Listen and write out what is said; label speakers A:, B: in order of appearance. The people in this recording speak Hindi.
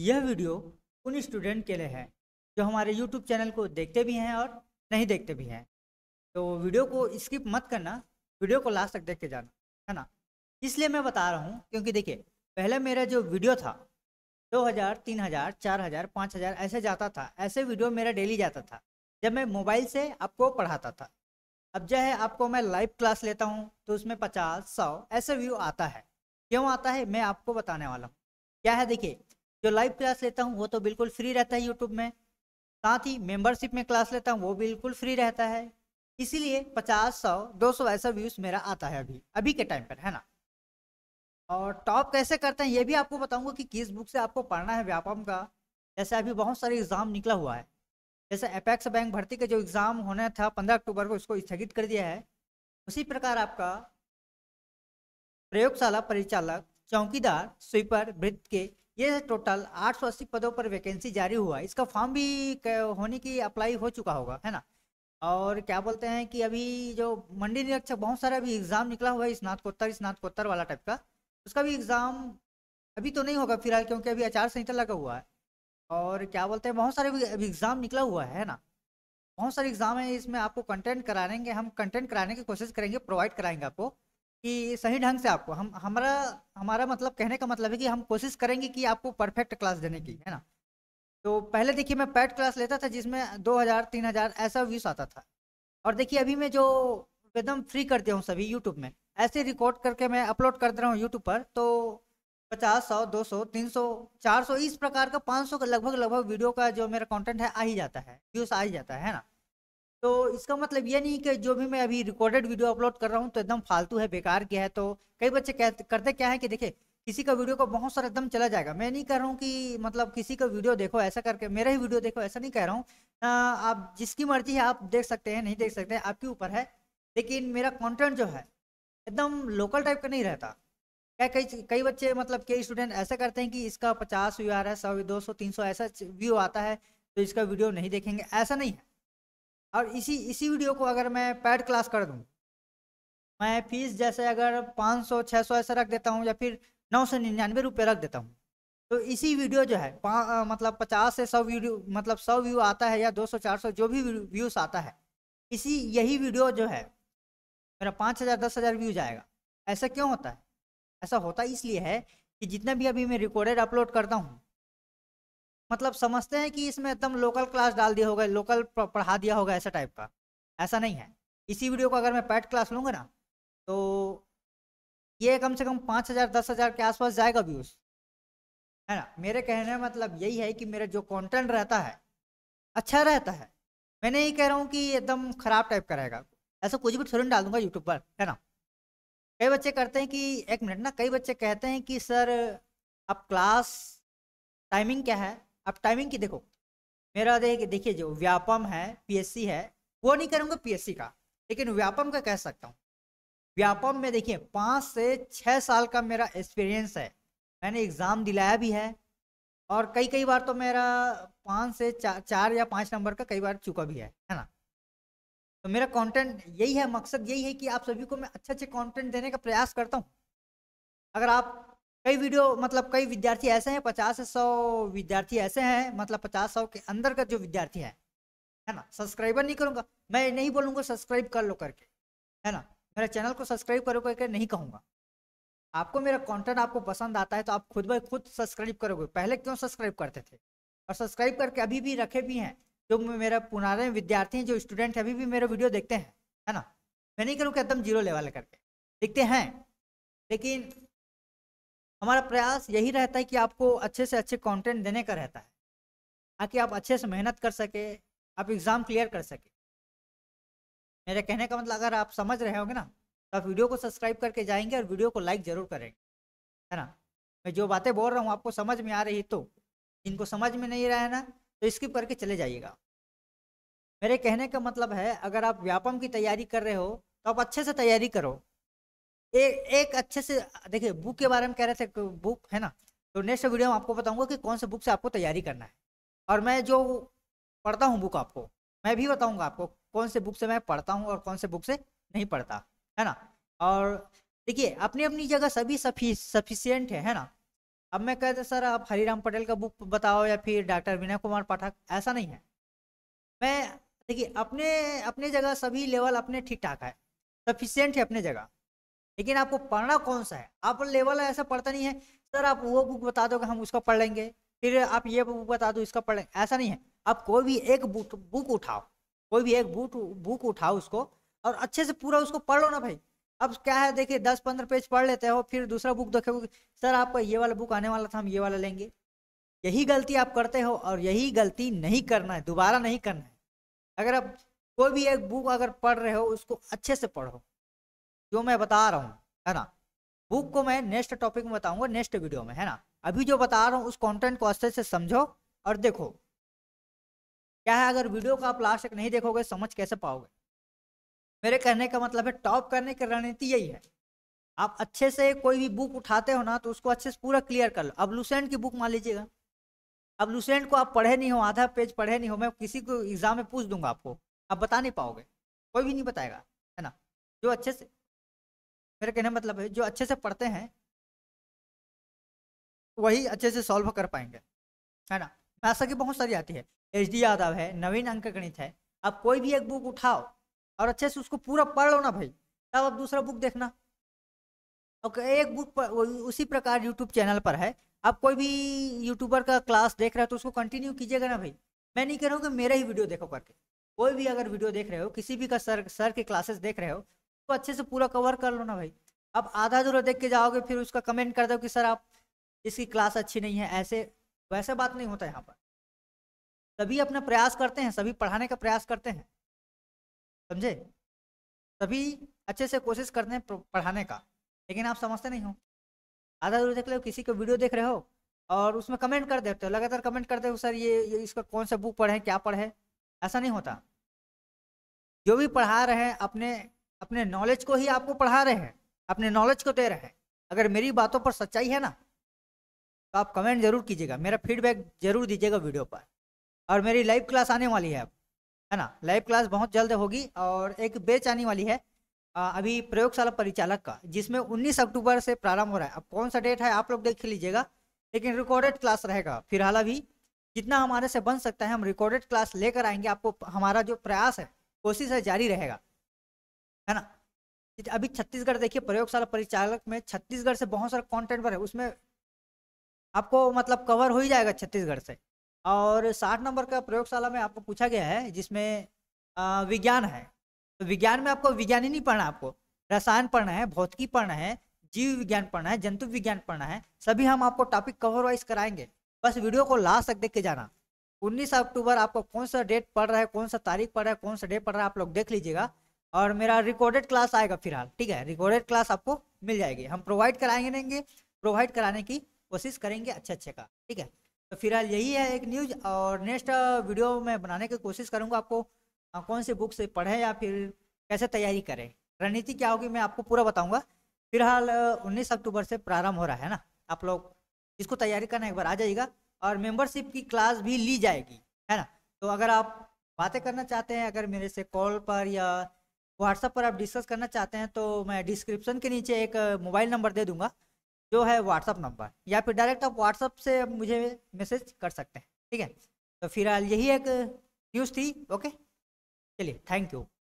A: यह वीडियो उन स्टूडेंट के लिए है जो हमारे यूट्यूब चैनल को देखते भी हैं और नहीं देखते भी हैं तो वीडियो को स्किप मत करना वीडियो को लास्ट तक देख के जाना है ना इसलिए मैं बता रहा हूँ क्योंकि देखिए पहले मेरा जो वीडियो था दो हज़ार तीन हज़ार चार हज़ार पाँच हज़ार ऐसे जाता था ऐसे वीडियो मेरा डेली जाता था जब मैं मोबाइल से आपको पढ़ाता था अब जो है आपको मैं लाइव क्लास लेता हूँ तो उसमें पचास सौ ऐसे व्यू आता है क्यों आता है मैं आपको बताने वाला हूँ क्या है देखिए जो लाइव क्लास लेता हूँ वो तो बिल्कुल फ्री रहता है यूट्यूब में साथ ही मेंबरशिप में क्लास लेता हूँ वो बिल्कुल फ्री रहता है इसीलिए पचास सौ दो सौ ऐसा व्यूज मेरा आता है अभी अभी के टाइम पर है ना और टॉप कैसे करते हैं ये भी आपको बताऊंगा कि किस बुक से आपको पढ़ना है व्यापम का जैसे अभी बहुत सारे एग्ज़ाम निकला हुआ है जैसे अपेक्स बैंक भर्ती का जो एग्ज़ाम होना था पंद्रह अक्टूबर को इसको स्थगित कर दिया है उसी प्रकार आपका प्रयोगशाला परिचालक चौकीदार स्वीपर वृत्त के ये टोटल 880 पदों पर वैकेंसी जारी हुआ इसका फॉर्म भी होने की अप्लाई हो चुका होगा है ना और क्या बोलते हैं कि अभी जो मंडी निरीक्षक बहुत सारा अभी एग्ज़ाम निकला हुआ है स्नातकोत्तर स्नातकोत्तर वाला टाइप का उसका भी एग्ज़ाम अभी तो नहीं होगा फिलहाल क्योंकि अभी आचार संहिता लगा हुआ है और क्या बोलते हैं बहुत सारे अभी एग्ज़ाम निकला हुआ है ना बहुत सारे एग्ज़ाम है इसमें आपको कंटेंट कराएंगे हम कंटेंट कराने की कोशिश करेंगे प्रोवाइड कराएंगे आपको कि सही ढंग से आपको हम हमारा हमारा मतलब कहने का मतलब है कि हम कोशिश करेंगे कि आपको परफेक्ट क्लास देने की है ना तो पहले देखिए मैं पैड क्लास लेता था जिसमें दो हज़ार तीन हज़ार ऐसा व्यूज़ आता था और देखिए अभी मैं जो एकदम फ्री कर दिया हूँ सभी यूट्यूब में ऐसे रिकॉर्ड करके मैं अपलोड कर दे रहा हूँ यूट्यूब पर तो पचास सौ दो सौ तीन सौ चार सौ इस प्रकार का पाँच सौ का लगभग लगभग वीडियो का जो मेरा कॉन्टेंट है आ ही जाता है व्यूज़ आ ही जाता है ना तो इसका मतलब ये नहीं कि जो भी मैं अभी रिकॉर्डेड वीडियो अपलोड कर रहा हूँ तो एकदम फालतू है बेकार क्या है तो कई बच्चे करते क्या है कि देखिए किसी का वीडियो को बहुत सारा एकदम चला जाएगा मैं नहीं कह रहा हूँ कि मतलब किसी का वीडियो देखो ऐसा करके मेरा ही वीडियो देखो ऐसा नहीं कह रहा हूँ आप जिसकी मर्जी है आप देख सकते हैं नहीं देख सकते हैं आपके ऊपर है लेकिन मेरा कंटेंट जो है एकदम लोकल टाइप का नहीं रहता क्या कई कई बच्चे मतलब कई स्टूडेंट ऐसा करते हैं कि इसका पचास व्यू आ रहा है सौ दो सौ तीन सौ ऐसा व्यू आता है तो इसका वीडियो नहीं देखेंगे ऐसा नहीं है और इसी इसी वीडियो को अगर मैं पैड क्लास कर दूँ मैं फीस जैसे अगर पाँच सौ छः सौ ऐसे रख देता हूँ या फिर नौ सौ निन्यानवे रुपये रख देता हूँ तो इसी वीडियो जो है मतलब पचास से सौ वीडियो मतलब सौ व्यू आता है या दो सौ चार सौ जो भी व्यूज़ आता है इसी यही वीडियो जो है मेरा पाँच हज़ार दस हज़ार व्यूज आएगा ऐसा क्यों होता है ऐसा होता इसलिए है कि जितना भी अभी मैं रिकॉर्डेड अपलोड करता हूँ मतलब समझते हैं कि इसमें एकदम लोकल क्लास डाल दिया होगा लोकल पढ़ा दिया होगा ऐसा टाइप का ऐसा नहीं है इसी वीडियो को अगर मैं पैट क्लास लूँगा ना तो ये कम से कम पाँच हज़ार दस हज़ार के आसपास जाएगा व्यूज़ है ना मेरे कहने का मतलब यही है कि मेरा जो कंटेंट रहता है अच्छा रहता है मैं नहीं कह रहा हूँ कि एकदम ख़राब टाइप का रहेगा ऐसा कुछ भी थोड़ी डाल दूंगा यूट्यूब पर है ना कई बच्चे करते हैं कि एक मिनट ना कई बच्चे कहते हैं कि सर अब क्लास टाइमिंग क्या है अब टाइमिंग की देखो मेरा देखिए देखिए जो व्यापम है पीएससी है वो नहीं करूँगा पीएससी का लेकिन व्यापम का कह सकता हूँ व्यापम में देखिए पाँच से छः साल का मेरा एक्सपीरियंस है मैंने एग्ज़ाम दिलाया भी है और कई कई बार तो मेरा पाँच से चा, चार या पाँच नंबर का कई बार चुका भी है है ना तो मेरा कंटेंट यही है मकसद यही है कि आप सभी को मैं अच्छे अच्छे कंटेंट देने का प्रयास करता हूँ अगर आप कई वीडियो मतलब कई विद्यार्थी ऐसे हैं पचास से सौ विद्यार्थी ऐसे हैं मतलब पचास सौ के अंदर का जो विद्यार्थी है है ना सब्सक्राइबर नहीं करूँगा मैं नहीं बोलूँगा सब्सक्राइब कर लो करके है ना मेरे चैनल को सब्सक्राइब करो करके नहीं कहूँगा आपको मेरा कंटेंट आपको पसंद आता है तो आप खुद ब खुद सब्सक्राइब करोगे पहले क्यों सब्सक्राइब करते थे और सब्सक्राइब करके अभी भी रखे भी हैं जो मेरा पुराने विद्यार्थी हैं जो स्टूडेंट अभी भी मेरे वीडियो देखते हैं है ना मैं नहीं करूँगा एकदम जीरो लेवल करके देखते हैं लेकिन हमारा प्रयास यही रहता है कि आपको अच्छे से अच्छे कंटेंट देने का रहता है ताकि आप अच्छे से मेहनत कर सके आप एग्ज़ाम क्लियर कर सके मेरे कहने का मतलब अगर आप समझ रहे होंगे ना तो आप वीडियो को सब्सक्राइब करके जाएंगे और वीडियो को लाइक ज़रूर करेंगे है ना मैं जो बातें बोल रहा हूँ आपको समझ में आ रही तो जिनको समझ में नहीं रहा है ना तो स्किप करके चले जाइएगा मेरे कहने का मतलब है अगर आप व्यापम की तैयारी कर रहे हो तो आप अच्छे से तैयारी करो ए, एक अच्छे से देखिए बुक के बारे में कह रहे थे बुक है ना तो नेक्स्ट वीडियो में आपको बताऊंगा कि कौन से बुक से आपको तैयारी करना है और मैं जो पढ़ता हूँ बुक आपको मैं भी बताऊंगा आपको कौन से बुक से मैं पढ़ता हूँ और कौन से बुक से नहीं पढ़ता है ना और देखिए अपनी अपनी जगह सभी सफी सफिशियंट है है ना अब मैं कहते सर आप हरिराम पटेल का बुक बताओ या फिर डॉक्टर विनय कुमार पाठक ऐसा नहीं है मैं देखिए अपने अपने जगह सभी लेवल अपने ठीक ठाक है सफिशियंट है अपने जगह लेकिन आपको पढ़ना कौन सा है आप लेवल ऐसा पढ़ता नहीं है सर आप वो बुक बता दो हम उसका पढ़ लेंगे फिर आप ये बुक बता दो इसका पढ़ लेंगे ऐसा नहीं है आप कोई भी एक बुक बुक उठाओ कोई भी एक बुक बुक उठाओ उसको और अच्छे से पूरा उसको पढ़ लो ना भाई अब क्या है देखिए दस पंद्रह पेज पढ़ लेते हो फिर दूसरा बुक देखे सर आपका ये वाला बुक आने वाला था हम ये वाला लेंगे यही गलती आप करते हो और यही गलती नहीं करना है दोबारा नहीं करना है अगर आप कोई भी एक बुक अगर पढ़ रहे हो उसको अच्छे से पढ़ो जो मैं बता रहा हूँ है ना बुक को मैं नेक्स्ट टॉपिक में बताऊंगा नेक्स्ट वीडियो में है ना अभी जो बता रहा हूँ उस कंटेंट को अच्छे से समझो और देखो क्या है अगर वीडियो को आप लास्ट तक नहीं देखोगे समझ कैसे पाओगे मेरे कहने का मतलब है टॉप करने की रणनीति यही है आप अच्छे से कोई भी बुक उठाते हो ना तो उसको अच्छे से पूरा क्लियर कर लो अब लूसेंट की बुक मान लीजिएगा अब लूसेंट को आप पढ़े नहीं हो आधा पेज पढ़े नहीं हो मैं किसी को एग्जाम में पूछ दूंगा आपको आप बता नहीं पाओगे कोई भी नहीं बताएगा है ना जो अच्छे से मेरा कहने मतलब है जो अच्छे से पढ़ते हैं वही अच्छे से सॉल्व कर पाएंगे है ना भाषा की बहुत सारी आती है एच डी यादव है नवीन अंक गणित है आप कोई भी एक बुक उठाओ और अच्छे से उसको पूरा पढ़ लो ना भाई तब आप दूसरा बुक देखना ओके एक बुक पर उसी प्रकार यूट्यूब चैनल पर है आप कोई भी यूट्यूबर का क्लास देख रहे हो तो उसको कंटिन्यू कीजिएगा ना भाई मैं नहीं कह रहा हूँ कि मेरा ही वीडियो देखो करके कोई भी अगर वीडियो देख रहे हो किसी भी का सर सर के क्लासेस देख रहे हो अच्छे से पूरा कवर कर लो ना भाई अब आधा अधूरा देख के जाओगे फिर उसका कमेंट कर दो कि सर आप इसकी क्लास अच्छी नहीं है ऐसे वैसे बात नहीं होता यहाँ पर सभी अपना प्रयास करते हैं सभी पढ़ाने का प्रयास करते हैं समझे सभी अच्छे से कोशिश करते हैं पढ़ाने का लेकिन आप समझते नहीं हो आधा दूर देख लो किसी को वीडियो देख रहे हो और उसमें कमेंट कर देते हो लगातार कमेंट करते हो सर ये, ये इसका कौन सा बुक पढ़े क्या पढ़े ऐसा नहीं होता जो भी पढ़ा रहे हैं अपने अपने नॉलेज को ही आपको पढ़ा रहे हैं अपने नॉलेज को दे रहे हैं अगर मेरी बातों पर सच्चाई है ना तो आप कमेंट जरूर कीजिएगा मेरा फीडबैक जरूर दीजिएगा वीडियो पर और मेरी लाइव क्लास आने वाली है अब है ना लाइव क्लास बहुत जल्द होगी और एक बेच आने वाली है अभी प्रयोगशाला परिचालक का जिसमें 19 अक्टूबर से प्रारंभ हो रहा है अब कौन सा डेट है आप लोग देख लीजिएगा लेकिन रिकॉर्डेड क्लास रहेगा फिलहाल अभी जितना हमारे से बन सकता है हम रिकॉर्डेड क्लास लेकर आएंगे आपको हमारा जो प्रयास है कोशिश है जारी रहेगा है ना अभी छत्तीसगढ़ देखिए प्रयोगशाला परिचालक में छत्तीसगढ़ से बहुत सारा कंटेंट भर है उसमें आपको मतलब कवर हो ही जाएगा छत्तीसगढ़ से और साठ नंबर का प्रयोगशाला में आपको पूछा गया है जिसमें विज्ञान है तो विज्ञान में आपको विज्ञान ही नहीं पढ़ना आपको रसायन पढ़ना है भौतिकी पढ़ना है जीव विज्ञान पढ़ना है जंतु विज्ञान पढ़ना है सभी हम आपको टॉपिक कवर वाइज कराएंगे बस वीडियो को लास्ट तक देख के जाना उन्नीस अक्टूबर आपको कौन सा डेट पढ़ रहा है कौन सा तारीख पढ़ रहा है कौन सा डे पढ़ रहा है आप लोग देख लीजिएगा और मेरा रिकॉर्डेड क्लास आएगा फिलहाल ठीक है रिकॉर्डेड क्लास आपको मिल जाएगी हम प्रोवाइड कराएंगे देंगे प्रोवाइड कराने की कोशिश करेंगे अच्छे अच्छे का ठीक है तो फिलहाल यही है एक न्यूज और नेक्स्ट वीडियो में बनाने की कोशिश करूँगा आपको कौन से बुक से पढ़ें या फिर कैसे तैयारी करें रणनीति क्या होगी मैं आपको पूरा बताऊँगा फिलहाल उन्नीस अक्टूबर से प्रारंभ हो रहा है ना आप लोग इसको तैयारी करना एक बार आ जाएगा और मेंबरशिप की क्लास भी ली जाएगी है ना तो अगर आप बातें करना चाहते हैं अगर मेरे से कॉल पर या व्हाट्सअप पर आप डिस्कस करना चाहते हैं तो मैं डिस्क्रिप्शन के नीचे एक मोबाइल नंबर दे दूंगा जो है व्हाट्सअप नंबर या फिर डायरेक्ट आप व्हाट्सअप से मुझे मैसेज कर सकते हैं ठीक है तो फिलहाल यही एक न्यूज़ थी ओके चलिए थैंक यू